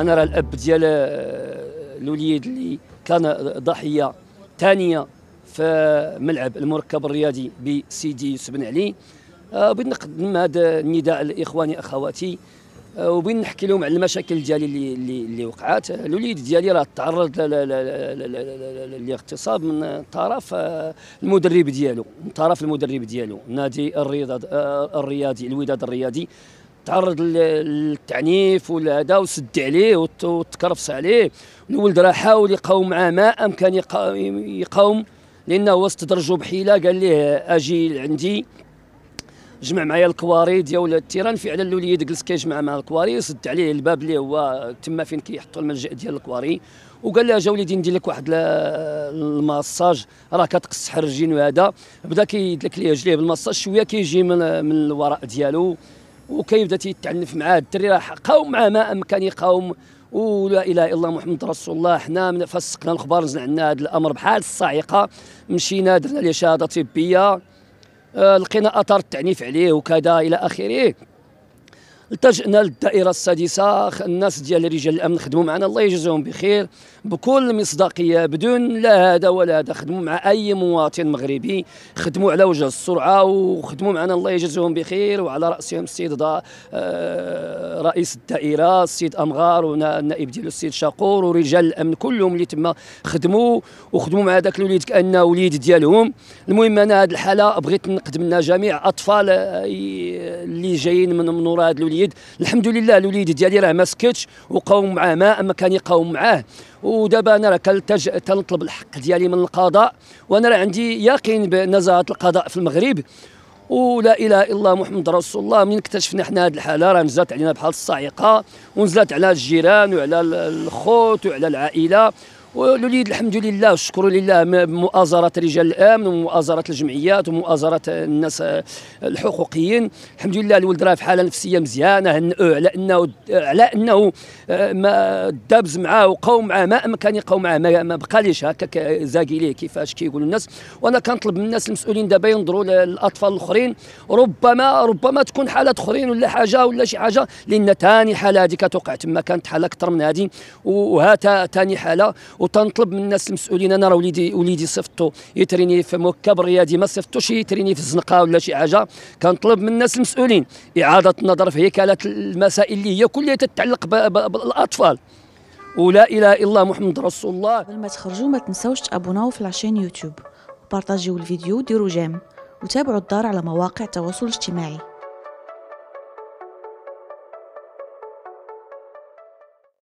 انا راه الاب ديال آه، الوليد اللي كان ضحيه ثانيه في ملعب المركب الرياضي بسيدي يوسف بن علي آه، بغيت نقدم هذا النداء لاخواني اخواتي آه، وبغيت نحكي لهم على المشاكل ديالي اللي اللي, اللي وقعات الوليد ديالي راه تعرض لاغتصاب من طرف المدرب ديالو من طرف المدرب ديالو نادي الرياضي الرياضي الوداد الرياضي تعرض للتعنيف ولا هذا وسد عليه وتكرفص عليه الولد راه حاول يقاوم معاه ما امكن يقاوم لانه هو استدرجه بحيله قال ليه اجي عندي جمع معايا الكواري ديال التيران فعلا الوليد جلس كيجمع مع الكواري سد عليه الباب اللي هو تما فين كيحطوا الملجا ديال الكواري وقال لها جا وليدي ندير لك واحد الماساج راه كتقصح الرجين وهذا بدا كيدلك ليه رجليه بالماساج شويه كيجي من, من الوراء ديالو وكيبدا تيتعنف معاه الدري راه قاوم معاه ما امكن يقاوم ولا اله الا الله محمد رسول الله حنا من فسقنا نزل عندنا هذا الامر بحال الصاعقه مشينا درنا ليه شهاده طبيه آه لقينا اثار التعنيف عليه وكذا الى اخره التجئنا للدائره السادسه الناس ديال رجال الامن خدموا معنا الله يجزيهم بخير بكل مصداقيه بدون لا هذا ولا هذا خدموا مع اي مواطن مغربي خدموا على وجه السرعه وخدموا معنا الله يجزيهم بخير وعلى راسهم السيد آه، رئيس الدائره السيد امغار والنائب ديالو السيد شاقور ورجال الامن كلهم اللي تما خدموا وخدموا مع ذاك الوليد كانه وليد ديالهم المهم انا هذه الحاله بغيت نقدم لنا جميع اطفال آه، اللي جايين من منور هذا الوليد السيد الحمد لله الوليد ديالي راه ما سكتش وقاوم معاه ما اما كان يقاوم معاه ودابا انا راه كنلتج تنطلب الحق ديالي من القضاء وانا راه عندي يقين بنزاهه القضاء في المغرب ولا اله الا الله محمد رسول الله من اكتشفنا حنا هذه الحاله راه نزلت علينا بحال الصاعقه ونزلت على الجيران وعلى الخوت وعلى العائله والوليد الحمد لله والشكر لله بمؤازره رجال الامن ومؤازره الجمعيات ومؤازره الناس آه، الحقوقيين الحمد لله الولد راه في حاله نفسيه مزيانه هنئوه آه، على انه آه، على انه ما دابز معاه وقاو معاه ما امكن يقاو معاه ما بقاليش هكاك زاكي ليه كيفاش كيقولوا الناس وانا كنطلب من الناس المسؤولين دابا ينظروا للاطفال الاخرين ربما ربما تكون حاله اخرين ولا حاجه ولا شي حاجه لان ثاني حاله هذيك كتوقع تما كانت حاله اكثر من هذه وهذا ثاني حاله وتنطلب من الناس المسؤولين انا راه وليدي وليدي صيفطو يتريني في مكب الرياضي ما صيفطوش يتريني في الزنقه ولا شي حاجه كنطلب من الناس المسؤولين اعاده النظر في هيكله المسائل اللي هي كلها تتعلق بالاطفال ولا اله الا الله محمد رسول الله قبل ما تخرجوا ما تنساوش تابوناو في لاشين يوتيوب وبارطاجيو الفيديو وديروا جيم وتابعوا الدار على مواقع التواصل الاجتماعي